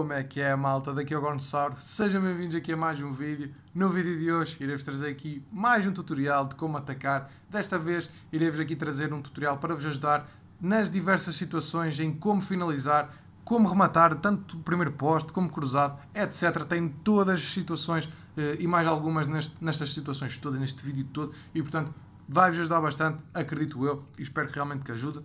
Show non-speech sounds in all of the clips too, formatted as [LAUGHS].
Como é que é, malta? Daqui é o Gonossauro. Sejam bem-vindos aqui a mais um vídeo. No vídeo de hoje irei-vos trazer aqui mais um tutorial de como atacar. Desta vez irei-vos aqui trazer um tutorial para vos ajudar nas diversas situações em como finalizar, como rematar, tanto o primeiro poste como cruzado, etc. Tem todas as situações eh, e mais algumas nestas situações todas, neste vídeo todo. E, portanto, vai-vos ajudar bastante, acredito eu, e espero realmente que ajude.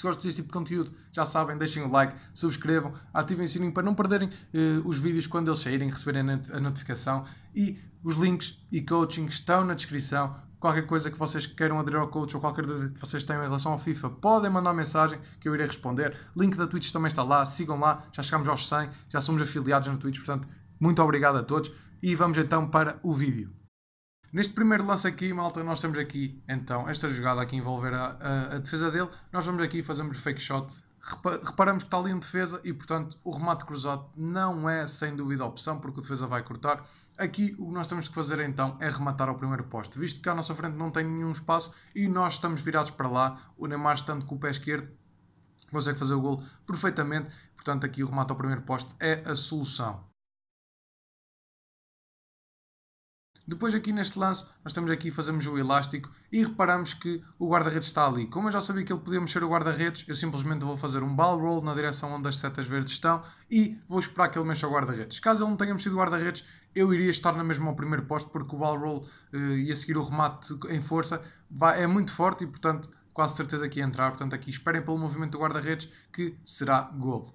Se gostam deste tipo de conteúdo, já sabem, deixem o like, subscrevam, ativem o sininho para não perderem uh, os vídeos quando eles saírem, receberem a notificação. E os links e coaching estão na descrição. Qualquer coisa que vocês queiram aderir ao coach ou qualquer dúvida que vocês tenham em relação ao FIFA, podem mandar mensagem que eu irei responder. Link da Twitch também está lá, sigam lá, já chegamos aos 100, já somos afiliados na Twitch, portanto, muito obrigado a todos. E vamos então para o vídeo. Neste primeiro lance aqui, malta, nós temos aqui, então, esta jogada aqui envolver a, a, a defesa dele. Nós vamos aqui, fazemos fake shot, reparamos que está ali em defesa e, portanto, o remate cruzado não é, sem dúvida, a opção, porque o defesa vai cortar. Aqui, o que nós temos que fazer, então, é rematar ao primeiro poste. Visto que à nossa frente não tem nenhum espaço e nós estamos virados para lá, o Neymar estando com o pé esquerdo, consegue fazer o gol perfeitamente. Portanto, aqui o remate ao primeiro poste é a solução. Depois aqui neste lance, nós estamos aqui, fazemos o elástico e reparamos que o guarda-redes está ali. Como eu já sabia que ele podia mexer o guarda-redes, eu simplesmente vou fazer um ball roll na direção onde as setas verdes estão e vou esperar que ele mexa o guarda-redes. Caso ele não tenha mexido o guarda-redes, eu iria estar na mesma ao primeiro posto porque o ball roll uh, eh, ia seguir o remate em força, vai, é muito forte e portanto quase certeza que ia entrar. Portanto aqui esperem pelo movimento do guarda-redes que será golo.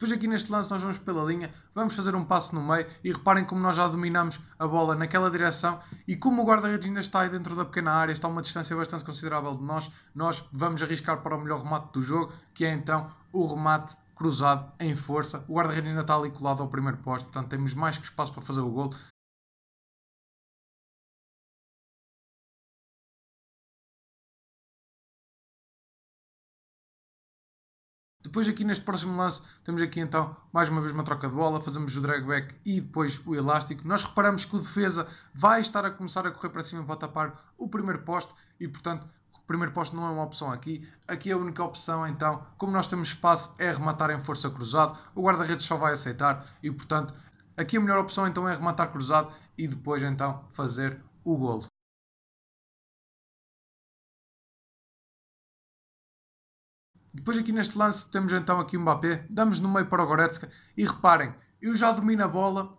Depois aqui neste lance nós vamos pela linha, vamos fazer um passo no meio e reparem como nós já dominamos a bola naquela direção e como o guarda-redes ainda está aí dentro da pequena área, está a uma distância bastante considerável de nós, nós vamos arriscar para o melhor remate do jogo, que é então o remate cruzado em força. O guarda-redes ainda está ali colado ao primeiro posto, portanto temos mais que espaço para fazer o gol. Depois aqui neste próximo lance temos aqui então mais uma vez uma troca de bola, fazemos o drag back e depois o elástico. Nós reparamos que o defesa vai estar a começar a correr para cima para tapar o primeiro poste e portanto o primeiro poste não é uma opção aqui. Aqui é a única opção então, como nós temos espaço, é rematar em força cruzado. O guarda-redes só vai aceitar e portanto aqui a melhor opção então é rematar cruzado e depois então fazer o golo. Depois aqui neste lance temos então aqui o Mbappé, damos no meio para o Goretzka e reparem, eu já domino a bola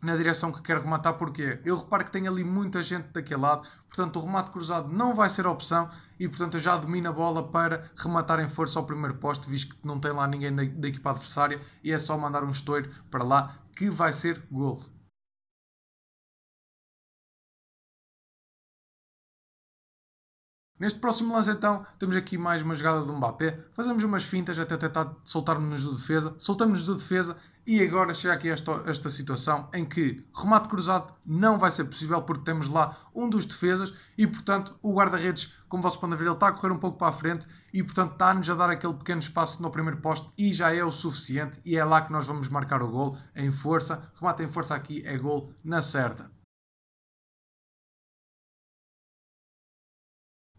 na direção que quero rematar, porque eu reparo que tem ali muita gente daquele lado, portanto o remate cruzado não vai ser a opção e portanto eu já domino a bola para rematar em força ao primeiro poste, visto que não tem lá ninguém da, da equipa adversária e é só mandar um estouro para lá que vai ser golo. Neste próximo lance, então, temos aqui mais uma jogada do Mbappé. Fazemos umas fintas até tentar soltarmos-nos do defesa. Soltamos-nos do defesa e agora chega aqui esta, esta situação em que remate cruzado não vai ser possível porque temos lá um dos defesas e, portanto, o guarda-redes, como vocês podem ver, ele está a correr um pouco para a frente e, portanto, está-nos a dar aquele pequeno espaço no primeiro posto e já é o suficiente e é lá que nós vamos marcar o gol em força. Remate em força aqui é gol na certa.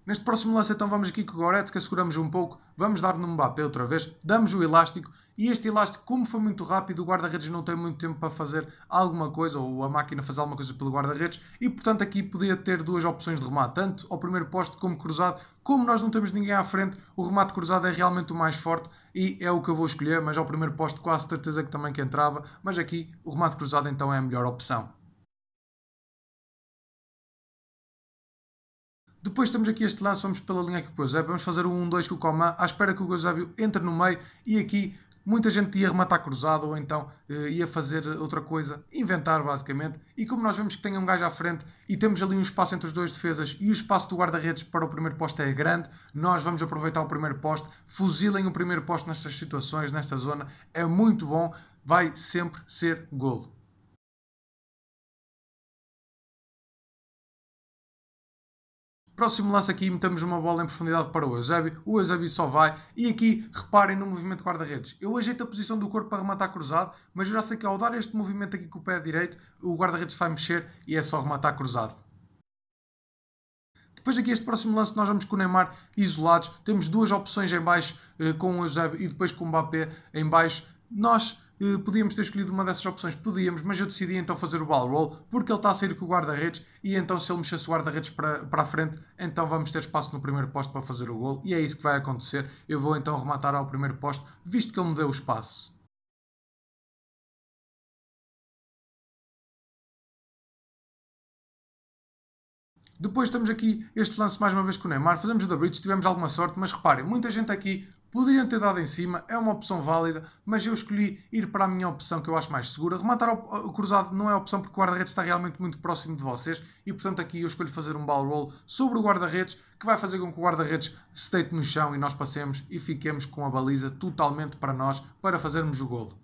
Neste próximo lance então vamos aqui com o Goretzka, seguramos um pouco, vamos dar no Mbappé outra vez, damos o elástico e este elástico, como foi muito rápido, o guarda-redes não tem muito tempo para fazer alguma coisa ou a máquina fazer alguma coisa pelo guarda-redes e portanto aqui podia ter duas opções de remate, tanto ao primeiro posto como cruzado. Como nós não temos ninguém à frente, o remate cruzado é realmente o mais forte e é o que eu vou escolher, mas ao primeiro posto quase certeza que também que entrava, mas aqui o remate cruzado então é a melhor opção. Depois temos aqui este lado, vamos pela linha que o Gozab. Vamos fazer o 1-2 com o Coman, à espera que o Gozab entre no meio e aqui muita gente ia rematar cruzado ou então eh, ia fazer outra coisa, inventar basicamente. E como nós vemos que tem um gajo à frente e temos ali um espaço entre os dois defesas e o espaço do guarda-redes para o primeiro poste é grande, nós vamos aproveitar o primeiro poste. Fuzilem o primeiro poste nestas situações, nesta zona, é muito bom, vai sempre ser golo. Próximo lance aqui, metemos uma bola em profundidade para o Eusébio. O Eusébio só vai. E aqui, reparem no movimento de guarda-redes. Eu ajeito a posição do corpo para rematar cruzado, mas já sei que ao dar este movimento aqui com o pé direito, o guarda-redes vai mexer e é só rematar cruzado. Depois aqui este próximo lance nós vamos com o Neymar isolados. Temos duas opções em baixo eh, com o Eusébio e depois com o Mbappé em baixo. Nós eh, podíamos ter escolhido uma dessas opções, podíamos, mas eu decidi então fazer o ball roll, porque ele está a sair com o guarda-redes, e então se ele mexesse o guarda-redes para, para a frente, então vamos ter espaço no primeiro posto para fazer o gol, e é isso que vai acontecer. Eu vou então rematar ao primeiro posto, visto que ele me deu o espaço. Depois temos aqui este lance mais uma vez com o Neymar. Fazemos o da Bridge, tivemos alguma sorte, mas reparem, muita gente aqui Poderiam ter dado em cima, é uma opção válida, mas eu escolhi ir para a minha opção que eu acho mais segura. Rematar o cruzado não é opção porque o guarda-redes está realmente muito próximo de vocês e, portanto, aqui eu escolho fazer um ball roll sobre o guarda-redes que vai fazer com que o guarda-redes se deite no chão e nós passemos e fiquemos com a baliza totalmente para nós para fazermos o golo.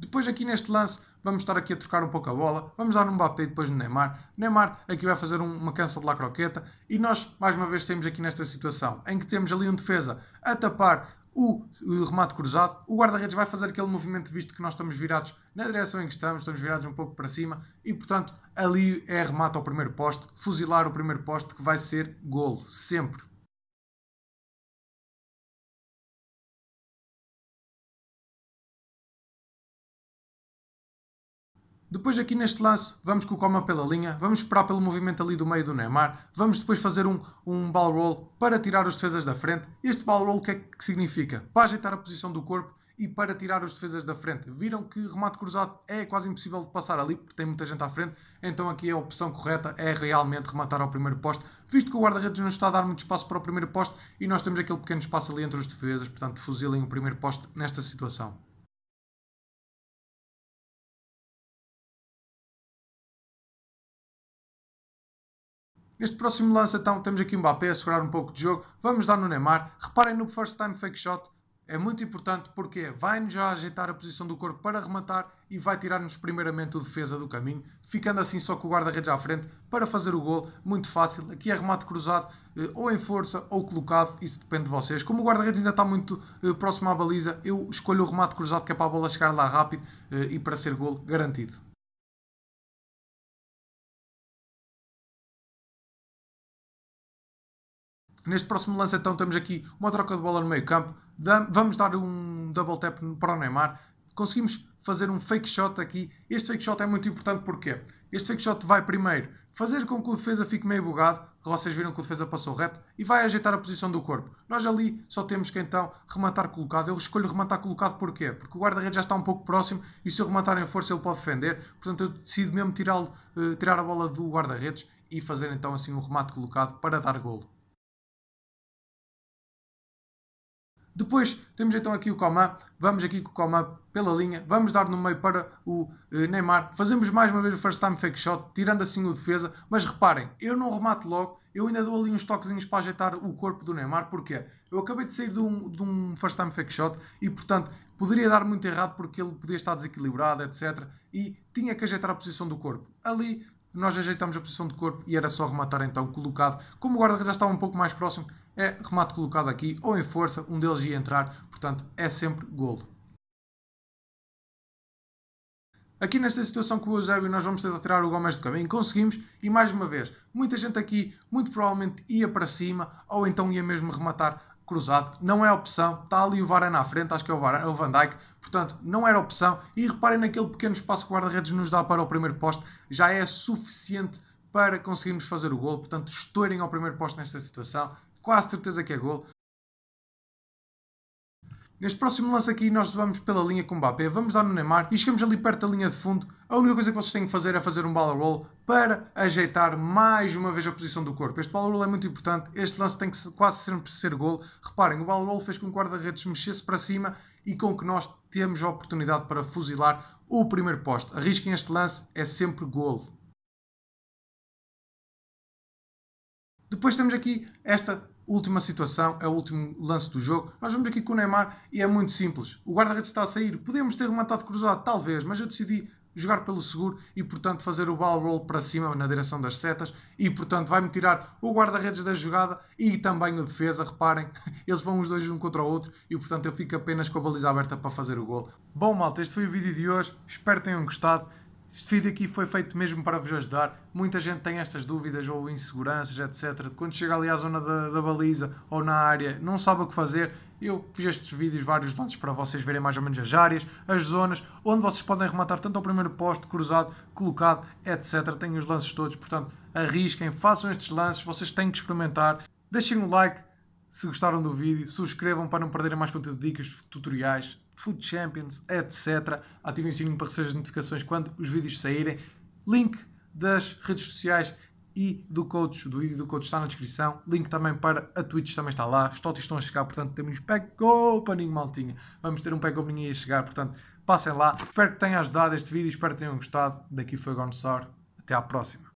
Depois aqui neste lance vamos estar aqui a trocar um pouco a bola, vamos dar um Mbappé e depois no Neymar. O Neymar aqui vai fazer um, uma cansa de la croqueta e nós mais uma vez temos aqui nesta situação em que temos ali um defesa a tapar o, o remate cruzado, o guarda-redes vai fazer aquele movimento visto que nós estamos virados na direção em que estamos, estamos virados um pouco para cima e portanto ali é remate ao primeiro poste, fuzilar o primeiro poste que vai ser golo, sempre. Depois aqui neste lance, vamos com o Coma pela linha, vamos esperar pelo movimento ali do meio do Neymar, vamos depois fazer um, um ball roll para tirar os defesas da frente. Este ball roll o que é que significa? Para ajeitar a posição do corpo e para tirar os defesas da frente. Viram que remate cruzado é quase impossível de passar ali, porque tem muita gente à frente, então aqui é a opção correta é realmente rematar ao primeiro poste, visto que o guarda-redes não está a dar muito espaço para o primeiro poste e nós temos aquele pequeno espaço ali entre os defesas, portanto fuzilem o primeiro poste nesta situação. Neste próximo lance, então, temos aqui Mbappé a segurar um pouco de jogo. Vamos dar no Neymar. Reparem no first time fake shot. É muito importante porque vai-nos já ajeitar a posição do corpo para rematar e vai tirar-nos primeiramente o defesa do caminho, ficando assim só com o guarda-redes à frente para fazer o gol. Muito fácil. Aqui é remate cruzado, eh, ou em força ou colocado, isso depende de vocês. Como o guarda-redes ainda está muito eh, próximo à baliza, eu escolho o remate cruzado que é para a bola chegar lá rápido eh, e para ser gol garantido. Neste próximo lance, então, temos aqui uma troca de bola no meio campo. Vamos dar um double tap para o Neymar. Conseguimos fazer um fake shot aqui. Este fake shot é muito importante porque este fake shot vai primeiro fazer com que o defesa fique meio bugado. Vocês viram que o defesa passou reto e vai ajeitar a posição do corpo. Nós ali só temos que então rematar colocado. Eu escolho rematar colocado porquê? Porque o guarda-redes já está um pouco próximo e se eu rematar em força ele pode defender. Portanto, eu decido mesmo tirar, eh, tirar a bola do guarda-redes e fazer então assim um remate colocado para dar golo. Depois temos então aqui o Coman, vamos aqui com o Coman pela linha, vamos dar no meio para o eh, Neymar, fazemos mais uma vez o first time fake shot, tirando assim o defesa, mas reparem, eu não remato logo, eu ainda dou ali uns toquezinhos para ajeitar o corpo do Neymar, porque eu acabei de sair de um, de um first time fake shot e, portanto, poderia dar muito errado porque ele podia estar desequilibrado, etc. E tinha que ajeitar a posição do corpo. Ali nós ajeitamos a posição do corpo e era só rematar então colocado. Como o guarda-redes já estava um pouco mais próximo, é remate colocado aqui ou em força, um deles ia entrar, portanto é sempre golo. Aqui nesta situação com o Eusébio nós vamos tentar tirar o Gomes do caminho, conseguimos e mais uma vez, muita gente aqui muito provavelmente ia para cima ou então ia mesmo rematar cruzado, não é opção, está ali o Varane à frente, acho que é o, Varane, é o Van Dijk, portanto não era opção e reparem naquele pequeno espaço que o guarda-redes nos dá para o primeiro poste, já é suficiente para conseguirmos fazer o gol, portanto estourem ao primeiro posto nesta situação, Quase certeza que é gol. Neste próximo lance aqui nós vamos pela linha com o Mbappé, vamos dar no Neymar e chegamos ali perto da linha de fundo. A única coisa que vocês têm que fazer é fazer um ball roll para ajeitar mais uma vez a posição do corpo. Este ball roll é muito importante, este lance tem que quase sempre ser gol. Reparem, o ball roll fez com que o guarda-redes mexesse para cima e com que nós temos a oportunidade para fuzilar o primeiro poste. Arrisquem este lance, é sempre golo. Depois temos aqui esta última situação, é o último lance do jogo. Nós vamos aqui com o Neymar e é muito simples. O guarda-redes está a sair. Podemos ter rematado cruzado, talvez, mas eu decidi jogar pelo seguro e, portanto, fazer o ball roll para cima na direção das setas e, portanto, vai-me tirar o guarda-redes da jogada e também o defesa, reparem, [LAUGHS] eles vão os dois um contra o outro e, portanto, eu fico apenas com a baliza aberta para fazer o gol. Bom, malta, este foi o vídeo de hoje, espero que tenham gostado. Este vídeo aqui foi feito mesmo para vos ajudar. Muita gente tem estas dúvidas ou inseguranças, etc. Quando chega ali à zona da, da baliza ou na área, não sabe o que fazer. Eu fiz estes vídeos vários lances para vocês verem mais ou menos as áreas, as zonas, onde vocês podem rematar tanto ao primeiro posto, cruzado, colocado, etc. Tenho os lances todos, portanto, arrisquem, façam estes lances, vocês têm que experimentar. Deixem um like se gostaram do vídeo, subscrevam para não perderem mais conteúdo, dicas, tutoriais, Food Champions, etc. Ativem o sininho para receber as notificações quando os vídeos saírem. Link das redes sociais e do coach, do vídeo do coach está na descrição. Link também para a Twitch também está lá. Os totes estão a chegar, portanto temos pack opening, maltinha. Vamos ter um pack opening a chegar, portanto passem lá. Espero que tenha ajudado este vídeo, espero que tenham gostado. Daqui foi o Até à próxima.